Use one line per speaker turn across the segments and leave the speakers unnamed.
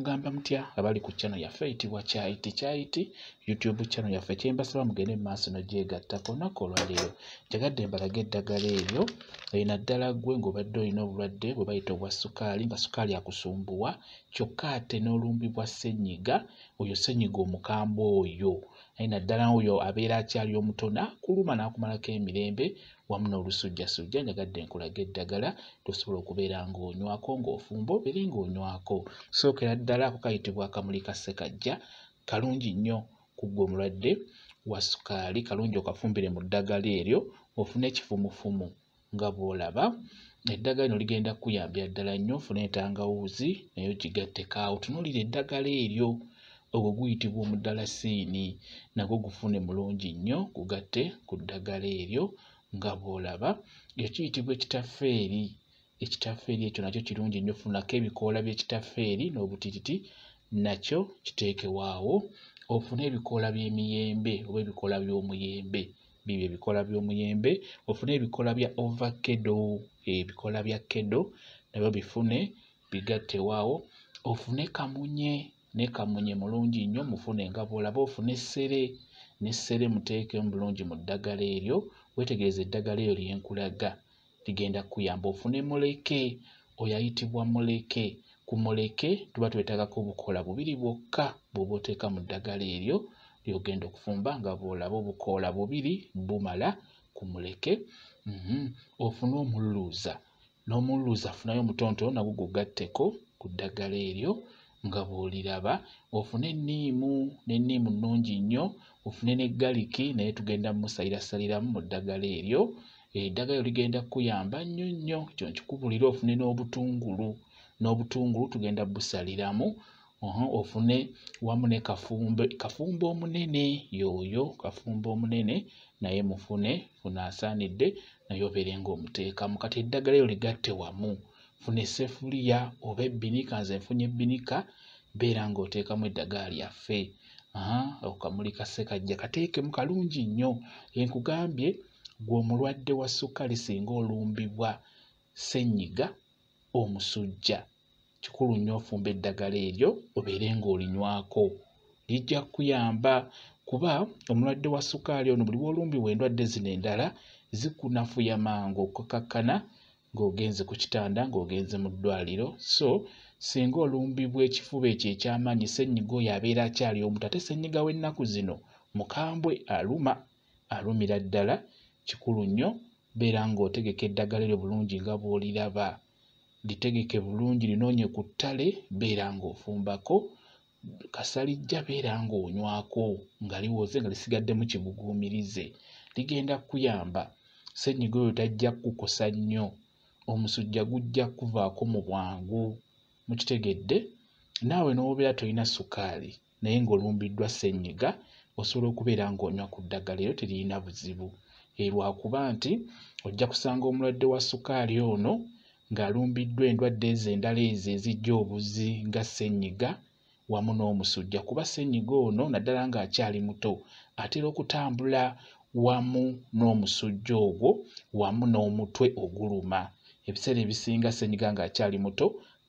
mugamba mutya nga bali ku channel yaffe eyitibwa kyaiti kyaiti youtube channel yaffe kyembasaba mugende mu maaso nogyegattako nako olwaleero njagadde mbalaga eddagala eryo naddala gwe ng'obadde olina obulwadde bwe bayita obwa sukaali nga sukaali akusumbuwa kyokka ate n'olumbi bwa sennyiga oyo sennyiga omukambwe oyo ayina ddala oyo abeera akyali omutona kuluma n'akumalako emirembe wamu n'olusujjasujja njagadde nkulaga eddagala tosobola okubeera ng'onywako ng'ofumba obeere ng'onywako sookera ddala kukayitibwa akamuli ka ssekajja kalungi nnyo kugwa omulwadde wa sukaali kalungi okafumbire mu ddagala eryo ofune ekifumufumu nga bw'olaba eddagala lino ligenda kukuyambira ddala nnyo ofune entangawuuzi naye ogigatteko awo tunuulira eddagala eryo ogwo guyitibwa omudalasiini nagwo gufune mulungi nnyo gugatte ku ddagala eryo nga bw'olaba ekiyitibwa ekitafeeri ekitafeeri ekyo nakyo kirungi nnyo funako ebikoola by'ekitafeeri n'obutititi nakyo kiteekewaawo ofune ebikoola by'emiyembe oba ebikoola by'omuyembe bibyo ebikoola by'omuyembe ofune ebikoola bya ovakedo ebikoola bya kedo nabyo bifune bigattewaawo ofune kamunye ne kamunye mulungi nnyo mufune nga bwolaba ofune essere nessere muteekemu bulungi mu ddagala eryo weetegereza eddagala eryo lyenkulaga ligenda kuyamba ofune muleke oyo ayitibwa muleke ku muleke tuba twetagako obukoola bubiri bwokka bw'oba oteeka mu ddagala eryo lyogenda okufumba nga bwolaba obukoola bubiri bumala ku muleke mhm, ofune omululuuza n'omululuuza afunayo omutontono nagwo gugatteko ku ddagala eryo nga bw'oliraba ofune enniimu n'enniimu nnungi nnyo ofune ne galiki naye tugenda mmusayirasaliramu mu ddagala eryo eddagalo ligenda kkuyamba nnyo nnyo kyo nkikubulira ofune n'obutungulu n'obutungulu tugenda busaliramu ofune wamu ne kafumbo omunene yooyo kafumbo omunene naye mufune funaasaanidde naye obeerenga omuteekamu kati eddagala eyo ligatte wamu funa esseffuliya oba ebbinika nze nfunye ebbinika beera ng'oteekamu eddagala lyaffe okamuli kasekajja kateekemu kalungi nnyo enkugambye gwe omulwadde wa sukkali singa olumbibwa sennyiga omusujja kikulu nnyo ofumba eddagala eryo obeere ng'olinywako lijja kkuyamba kuba omulwadde wa sukaali ono buli woolumbibwa endwadde zino endala zikunafuya mangu okukakkana ng'ogenze ku kitanda ng'ogenze mu ddwaliro so singa olumbibwa ekifuba ekyo ekyamaanyi sennyiga oyo abeera akyali omuntu ate sennyiga w'ennaku zino mukambwe aluma alumira ddala kikulu nnyo beera ng'otegeka eddagala eryo bulungi nga bw'oliraba litegeke bulungi linoonye ku ttale beera ng'ofumbako kasalijja beera ng'onywako nga liwoze nga lisigadde mu kibuguumirize ligenda kkuyamba sennyiga oyo tajja kukosa nnyo omusujja gujja kuvaako mu bwangu mukitegedde naawe n'obeera tolina sukaali naye ng'olumbiddwa sennyiga osobola okubeera ng'onywa ku ddagala eryo teririna buzibu erwakuba nti ojja kusanga omulwadde wa sukaali ono ng'alumbiddwa endwadde ezo endala ezo ezijja obuzi nga sennyiga wamu n'omusujja kuba sennyiga ono naddala ng'akyali muto atera okutambula wamu n'omusujja ogwo wamu n'omutwe oguluma ebiseera ebisinga senyiga ngaakyali muto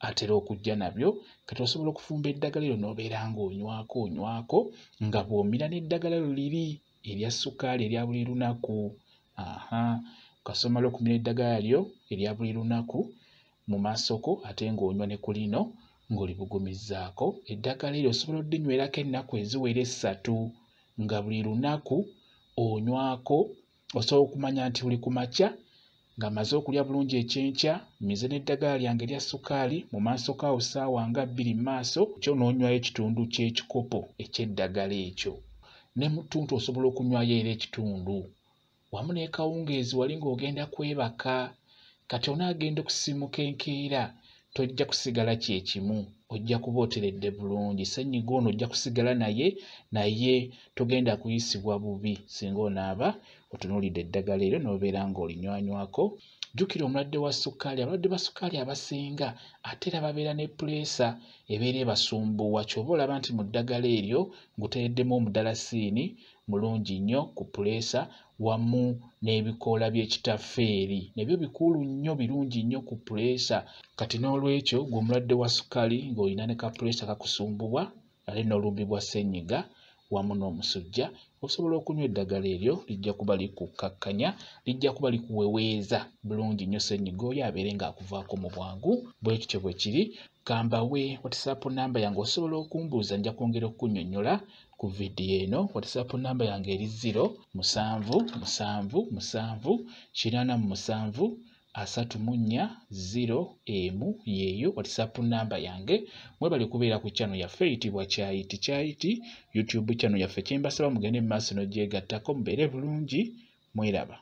atera okujja nabyo kati osobola okufumba eddagala eryo n'obeera ngaonywako onywako nga bwomira n'eddagala lyo liri erya sukaali erya buli lunaku aha ukasomala okumira eddagala lyo erya buli lunaku mu maasoko ate ng'onywa ne ku lino ng'olibugumizaako eddagala eryo osobola oddinywerako ennaku eziwera essatu nga buli lunaku onywako osobola okumanya nti oli ku makya nga mmaze okulya bulungi ekyenkya mmize n'eddagala lyange lya sukaali mu maaso kaawo saawa nga bbiri mu maaso kyo noonywayo ekitundu ky'ekikopo eky'eddagala ekyo ne mutuntu osobola okunywayo era ekitundu wamu n'ekawungeezi wali ng'ogenda kwebaka kati onaagenda okusimuka enkeera tojja kusigala kye kimu ojja kuba oteredde bulungi sanyiga ono ojja kusigala naye naye togenda kuyisibwa bubi singa onaaba otunuulidde eddagala eryo n'obeera ng'olinywanywako jjukira omulwadde wa sukaali abalwadde ba sukaali abasinga ate era babeera ne puleesa ebeera ebasumbuwa kyoba olaba nti mu ddagala eryo ngutereddemu omudalasiini mulungi nnyo ku puleesa wamu n'ebikoola by'ekitafeeri nabyo bikulu nnyo birungi nnyo ku puleesa kati n'olwekyo gwe omulwadde wa sukaali ng'olina ne kapuleesa kakusumbubwa ale n'olumbi bwa sennyiga wamu n'omusujja osobola okunywa eddagala eryo lijja kuba likukakkanya lijja kuba likuweweeza bulungi nnyo senyiga oyo abeere ng'akuvaako mu bwangu bwe kityo bwe kiri gambawe watisapu namba yange osobola okumbuuza nja kwongera okunyonnyola ku vidiyo eno watisapu namba yange eri ziro musanvu musanvu musanvu kinaana mu musanvu asatu mu nnya zero emu yeeyo watisapu namba yange mwebali okubeera ku channel yaffe eyitibwa kyayiti kyayiti youtube channel yaffe kyembasaba mugende mu maaso nogyegattako mubeere bulungi mweraba